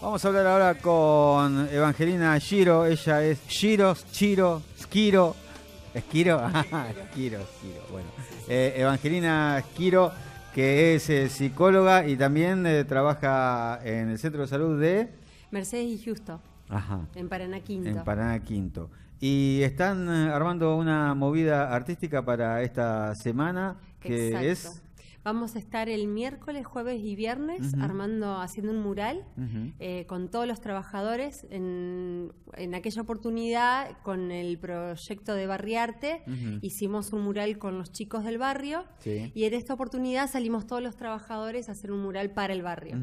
Vamos a hablar ahora con Evangelina Giro. Ella es Giro, Chiro, Skiro. ¿Esquiro? Esquiro, ah, Esquiro. Bueno, eh, Evangelina Esquiro, que es eh, psicóloga y también eh, trabaja en el Centro de Salud de... Mercedes y Justo. Ajá. En Paraná Quinto. En Paraná Quinto. Y están armando una movida artística para esta semana que es Vamos a estar el miércoles, jueves y viernes armando, haciendo un mural eh, con todos los trabajadores en, en, aquella oportunidad con el proyecto de Barriarte. Hicimos un mural con los chicos del barrio y en esta oportunidad salimos todos los trabajadores a hacer un mural para el barrio.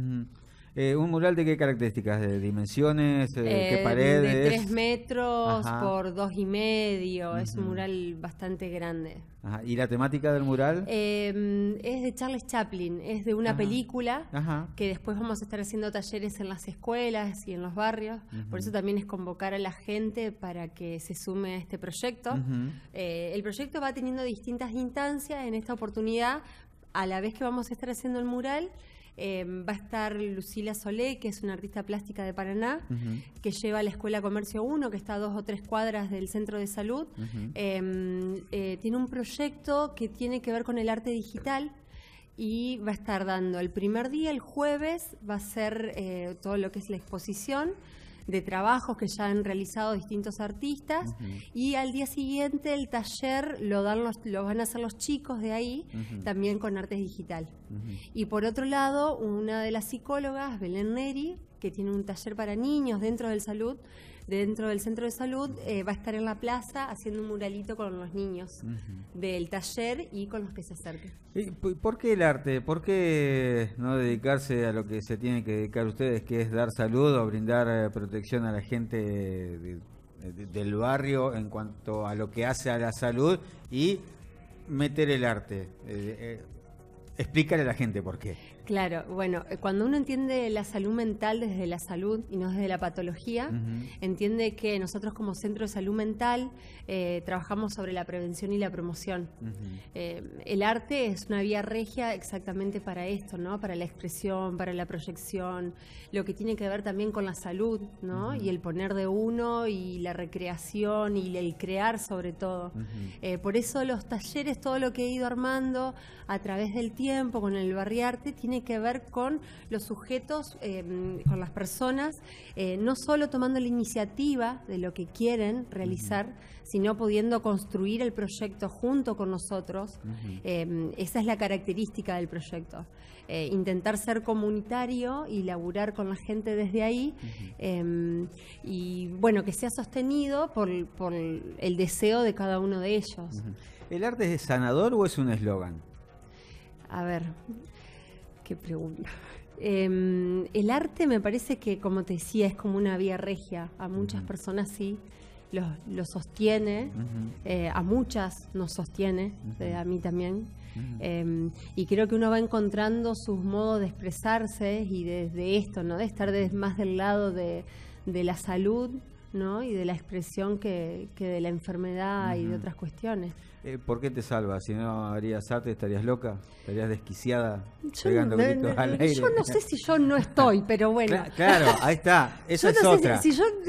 Eh, ¿Un mural de qué características? ¿De dimensiones? Eh, ¿Qué eh, paredes? De tres metros por dos y medio. Es un mural bastante grande. ¿Y la temática del mural? Em, es de Charles Chaplin. Es de una película que después vamos a estar haciendo talleres en las escuelas y en los barrios. Por eso también es convocar a la gente para que se sume a este proyecto. el proyecto va teniendo distintas instancias. En esta oportunidad a la vez que vamos a estar haciendo el mural, eh, va a estar Lucila Solé, que es una artista plástica de Paraná, que lleva a la Escuela Comercio 1, que está a dos o tres cuadras del Centro de Salud. Em, eh, tiene un proyecto que tiene que ver con el arte digital y va a estar dando el primer día, el jueves, va a ser eh, todo lo que es la exposición de trabajos que ya han realizado distintos artistas y al día siguiente el taller lo, dan los, lo van a hacer los chicos de ahí, también con artes digital. Y por otro lado, una de las psicólogas, Belén Neri, que tiene un taller para niños dentro del salud, dentro del centro de salud, eh, va a estar en la plaza haciendo un muralito con los niños del taller y con los que se acerquen. ¿Por qué el arte? ¿Por qué no dedicarse a lo que se tiene que dedicar ustedes, que es dar salud o brindar eh, protección a la gente del barrio en cuanto a lo que hace a la salud y meter el arte? Eh, explicarle explícale a la gente por qué. Claro, bueno, eh, cuando uno entiende la salud mental desde la salud y no desde la patología, entiende que nosotros como centro de salud mental eh, trabajamos sobre la prevención y la promoción. Eh, el arte es una vía regia exactamente para esto, ¿no? Para la expresión, para la proyección, lo que tiene que ver también con la salud, ¿no? Y el poner de uno y la recreación y el crear sobre todo. por eso los talleres, todo lo que he ido armando a través del tiempo con el barriarte, tiene que ver con los sujetos, em, con las personas, eh, no solo tomando la iniciativa de lo que quieren realizar, sino pudiendo construir el proyecto junto con nosotros. Em, esa es la característica del proyecto. Eh, intentar ser comunitario y laburar con la gente desde ahí. Em, y bueno, que sea sostenido por, por, el deseo de cada uno de ellos. ¿El arte es sanador o es un eslogan? A ver, qué pregunta. Em, el arte me parece que, como te decía, es como una vía regia. A muchas personas sí lo, sostiene, eh, a muchas nos sostiene, eh, a mí también. Em, y creo que uno va encontrando sus modos de expresarse y desde esto, ¿no? de estar más del lado de, de la salud ¿no? y de la expresión que, de la enfermedad y de otras cuestiones. Eh, ¿Por qué te salvas? Si no harías arte, estarías loca, estarías desquiciada, yo pegando no, Yo no sé si yo no estoy, pero bueno. Claro, ahí está. eso es otra.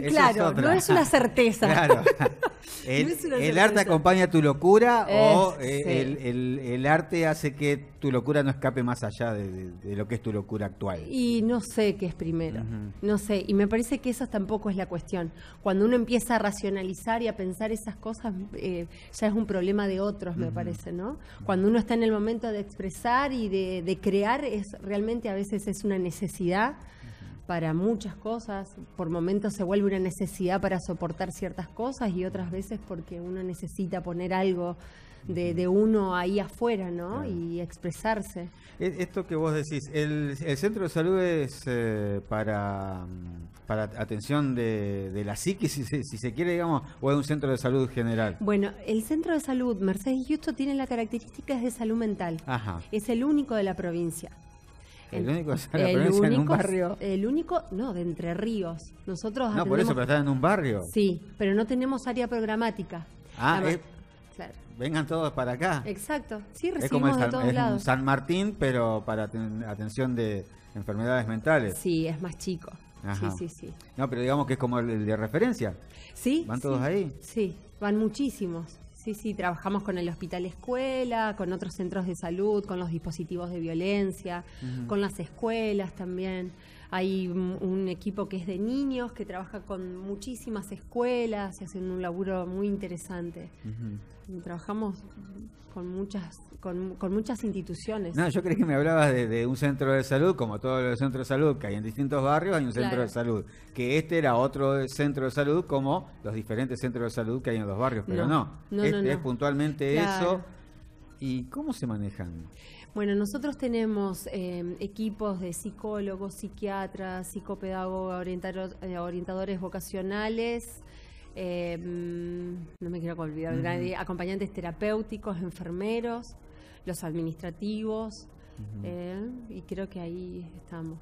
claro, no es una certeza. El, arte acompaña tu locura eh, o eh, el, arte hace que tu locura no escape más allá de, lo que es tu locura actual. Y no sé qué es primero, no sé, y me parece que eso tampoco es la cuestión. Cuando uno empieza a racionalizar y a pensar esas cosas, eh, ya es un problema de otros, me parece, ¿no? Cuando uno está en el momento de expresar y de, de crear, es realmente a veces es una necesidad para muchas cosas, por momentos se vuelve una necesidad para soportar ciertas cosas y otras veces porque uno necesita poner algo de, uno ahí afuera, ¿no? Y expresarse. E, esto que vos decís, el, centro de salud es eh, para, para atención de, la psiquis, si, se quiere, digamos, o es un centro de salud general. Bueno, el centro de salud Mercedes Justo tiene la característica de salud mental. Es el único de la provincia. El único es el único, un barrio. El único, no, de Entre Ríos. Nosotros No, por eso, pero están en un barrio. Sí, pero no tenemos área programática. Ah, claro. vengan todos para acá. Exacto, sí, recibimos es como San, todos San Martín, pero para atención de enfermedades mentales. Sí, es más chico. Sí, sí, sí. No, pero digamos que es como el, de referencia. Sí. Van todos ahí. Sí, van muchísimos. Sí, sí, trabajamos con el hospital escuela, con otros centros de salud, con los dispositivos de violencia, con las escuelas también. Hay un equipo que es de niños, que trabaja con muchísimas escuelas y hacen un laburo muy interesante. Trabajamos con muchas, con, con, muchas instituciones. No, yo creí que me hablabas de, un centro de salud, como todos los centros de salud que hay en distintos barrios, hay un centro de salud. Que este era otro centro de salud como los diferentes centros de salud que hay en los barrios, pero no. no. es puntualmente eso ¿Y cómo se manejan? Bueno, nosotros tenemos eh, equipos de psicólogos, psiquiatras, psicopedagogos, eh, orientadores, vocacionales, em, no me quiero olvidar acompañantes terapéuticos, enfermeros, los administrativos, eh, y creo que ahí estamos.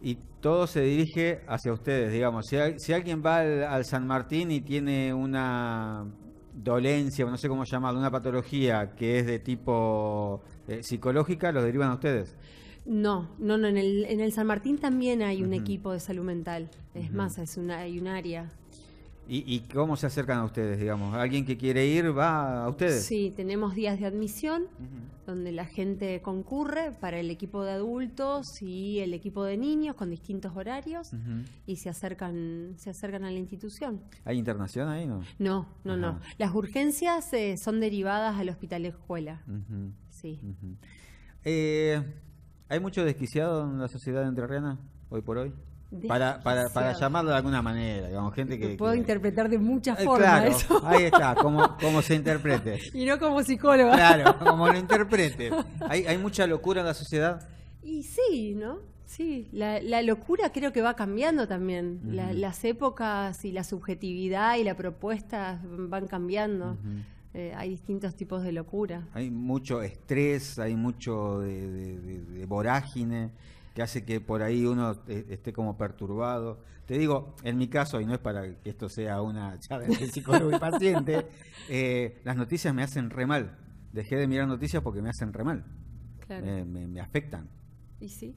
Y todo se dirige hacia ustedes, digamos. Si, alguien va al San Martín y tiene una dolencia, o no sé cómo llamarlo, una patología que es de tipo eh, psicológica, ¿lo derivan a ustedes? No, no, no. En el, en el San Martín también hay un equipo de salud mental. Es más, es una, hay un área ¿Y, cómo se acercan a ustedes, digamos? ¿Alguien que quiere ir va a ustedes? Sí, tenemos días de admisión donde la gente concurre para el equipo de adultos y el equipo de niños con distintos horarios y se acercan se acercan a la institución. ¿Hay internación ahí? No, no, no. no. Las urgencias eh, son derivadas al hospital escuela. Eh, ¿Hay mucho desquiciado en la sociedad entrerriana hoy por hoy? Para, para, para, llamarlo de alguna manera, digamos, gente que... Puedo interpretar de muchas eh, formas claro, ahí está, como, se interprete. y no como psicóloga. Claro, como lo interprete. ¿Hay, mucha locura en la sociedad? Y sí, ¿no? Sí, la, locura creo que va cambiando también. las épocas y la subjetividad y la propuesta van cambiando. Eh, hay distintos tipos de locura. Hay mucho estrés, hay mucho de vorágine, que hace que por ahí uno e-, esté como perturbado. Te digo, en mi caso, y no es para que esto sea una charla de psicólogo y paciente, eh, las noticias me hacen re mal. Dejé de mirar noticias porque me hacen re mal. me, me afectan. ¿Y sí?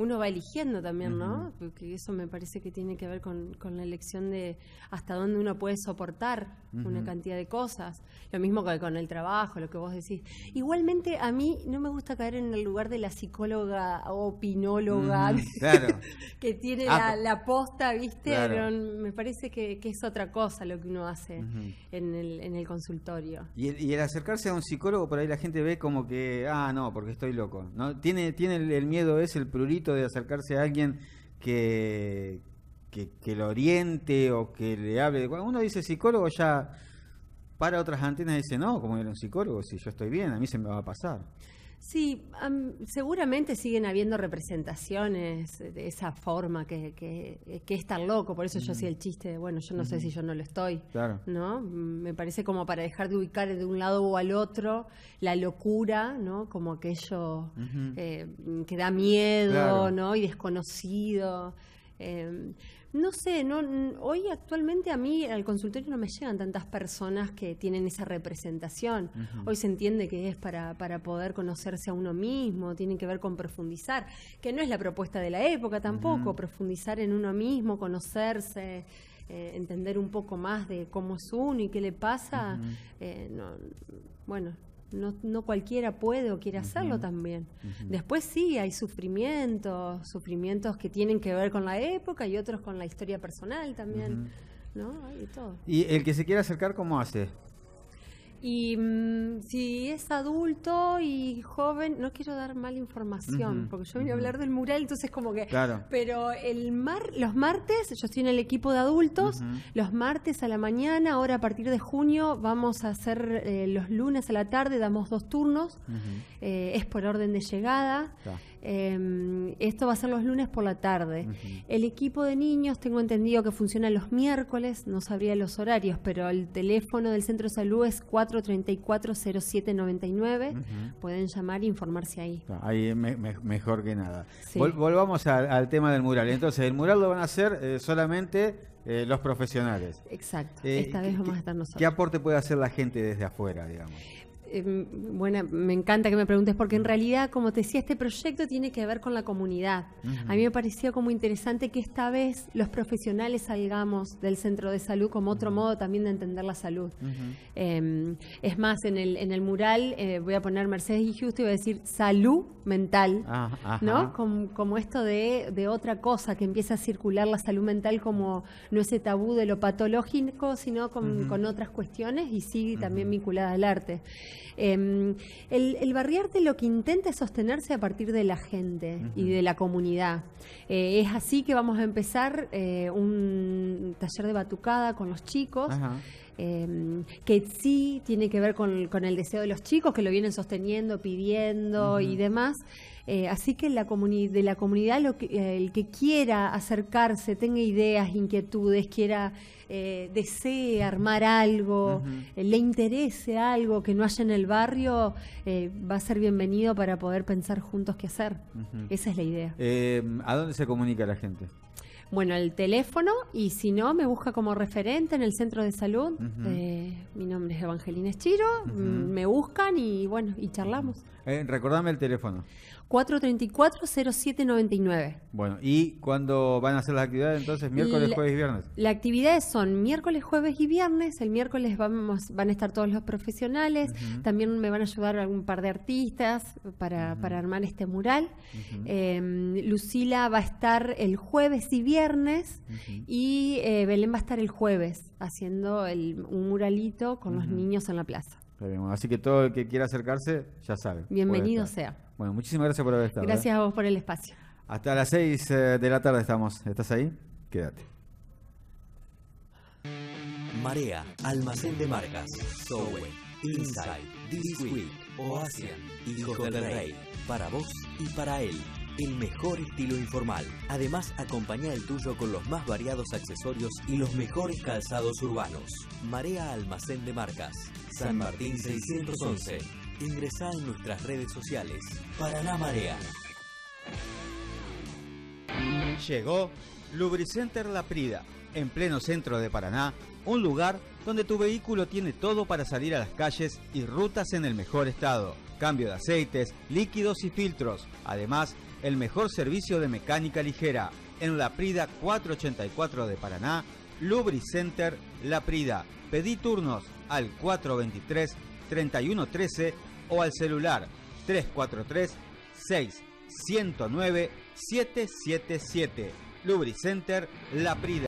uno va eligiendo también, ¿no? Porque eso me parece que tiene que ver con, la elección de hasta dónde uno puede soportar una cantidad de cosas. Lo mismo que con el trabajo, lo que vos decís. Igualmente, a mí no me gusta caer en el lugar de la psicóloga opinóloga que tiene ah, la, posta, ¿viste? Pero me parece que, es otra cosa lo que uno hace en, el, consultorio. Y el, acercarse a un psicólogo, por ahí la gente ve como que, ah, no, porque estoy loco. ¿no? Tiene, tiene el, miedo, es el prurito de acercarse a alguien que, que, lo oriente o que le hable. Cuando uno dice psicólogo ya para otras antenas dice, no, como era un psicólogo, si yo estoy bien, a mí se me va a pasar. Sí, seguramente siguen habiendo representaciones de esa forma que, que, es tan loco, por eso yo hacía mm. el chiste de, bueno, yo no sé si yo no lo estoy, ¿no? Mm, me parece como para dejar de ubicar de un lado o al otro la locura, ¿no? Como aquello eh, que da miedo, ¿no? Y desconocido. Em, no sé, no, hoy actualmente a mí al consultorio no me llegan tantas personas que tienen esa representación. Hoy se entiende que es para, poder conocerse a uno mismo, tiene que ver con profundizar, que no es la propuesta de la época tampoco, profundizar en uno mismo, conocerse. Eh, entender un poco más de cómo es uno y qué le pasa, eh, bueno, no, no cualquiera puede o quiere hacerlo también. Después sí, hay sufrimientos, sufrimientos que tienen que ver con la época y otros con la historia personal también. ¿no? todo. ¿Y el que se quiera acercar, cómo hace? Y mm, si es adulto y joven, no quiero dar mala información, porque yo vine a hablar del mural, entonces como que... Claro. Pero el mar, los martes, yo estoy en el equipo de adultos, los martes a la mañana, ahora a partir de junio vamos a hacer eh, los lunes a la tarde, damos dos turnos, eh, es por orden de llegada. Em, esto va a ser los lunes por la tarde. El equipo de niños, tengo entendido que funciona los miércoles, no sabría los horarios, pero el teléfono del centro de salud es 434-0799. Pueden llamar e informarse ahí. Ah, ahí me, mejor que nada. volvamos al tema del mural. Entonces, el mural lo van a hacer eh, solamente eh, los profesionales. Exacto. Eh, Esta vez vamos a estar nosotros. ¿Qué aporte puede hacer la gente desde afuera, digamos? Eh, bueno me encanta que me preguntes, porque en realidad, como te decía, este proyecto tiene que ver con la comunidad. A mí me pareció como interesante que esta vez los profesionales salgamos del centro de salud como otro modo también de entender la salud. Em, es más, en el, en el mural eh, voy a poner Mercedes y Justo y voy a decir salud mental, ah, ¿no? Como, esto de, otra cosa que empieza a circular la salud mental como no ese tabú de lo patológico, sino con, con otras cuestiones y sí también vinculada al arte. Em, el, barriarte lo que intenta es sostenerse a partir de la gente y de la comunidad. Eh, es así que vamos a empezar eh, un taller de batucada con los chicos. Em, que sí tiene que ver con, el deseo de los chicos que lo vienen sosteniendo, pidiendo y demás, eh, así que la de la comunidad lo eh, el que quiera acercarse, tenga ideas, inquietudes, quiera, eh, desee armar algo, eh, le interese algo que no haya en el barrio, va a ser bienvenido para poder pensar juntos qué hacer. Esa es la idea. ¿A dónde se comunica la gente? bueno, el teléfono y si no, me busca como referente en el centro de salud. mi nombre es Evangelina Chiro, mm, me buscan y bueno, y charlamos. recordame el teléfono. 434-0799. Bueno, ¿y cuándo van a hacer las actividades entonces? ¿Miércoles, jueves y viernes? Las actividades son miércoles, jueves y viernes. El miércoles vamos, van a estar todos los profesionales. También me van a ayudar algún par de artistas para, para armar este mural. Em, Lucila va a estar el jueves y viernes. Y eh, Belén va a estar el jueves haciendo un muralito con los niños en la plaza. Así que todo el que quiera acercarse, ya sabe. Bienvenido sea. Bueno, muchísimas gracias por haber estado. ¿eh? Gracias a vos por el espacio. Hasta las 6 eh, de la tarde estamos. ¿Estás ahí? Quédate. Marea, Almacén de Marcas, Zoe, Inside, This Oasian, del Rey, para vos y para él el mejor estilo informal. Además, acompaña el tuyo con los más variados accesorios y los mejores calzados urbanos. Marea Almacén de Marcas, San Martín 611. Ingresá en nuestras redes sociales. Paraná Marea. Llegó Lubricenter La Prida, en pleno centro de Paraná, un lugar donde tu vehículo tiene todo para salir a las calles y rutas en el mejor estado. Cambio de aceites, líquidos y filtros. Además, el mejor servicio de mecánica ligera en La Prida 484 de Paraná, Lubricenter La Prida. Pedí turnos al 423 3113 o al celular 343 6 777. Lubricenter La Prida.